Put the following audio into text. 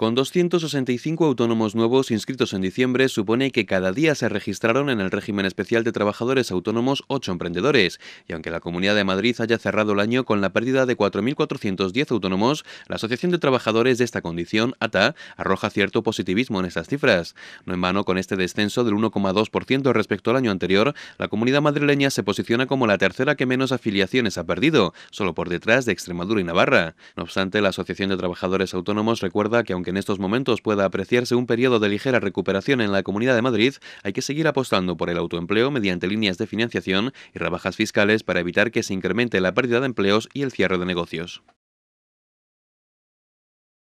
Con 265 autónomos nuevos inscritos en diciembre, supone que cada día se registraron en el régimen especial de trabajadores autónomos 8 emprendedores. Y aunque la Comunidad de Madrid haya cerrado el año con la pérdida de 4.410 autónomos, la Asociación de Trabajadores de esta condición, ATA, arroja cierto positivismo en estas cifras. No en vano, con este descenso del 1,2% respecto al año anterior, la comunidad madrileña se posiciona como la tercera que menos afiliaciones ha perdido, solo por detrás de Extremadura y Navarra. No obstante, la Asociación de Trabajadores Autónomos recuerda que aunque en estos momentos pueda apreciarse un periodo de ligera recuperación en la Comunidad de Madrid, hay que seguir apostando por el autoempleo mediante líneas de financiación y rebajas fiscales para evitar que se incremente la pérdida de empleos y el cierre de negocios.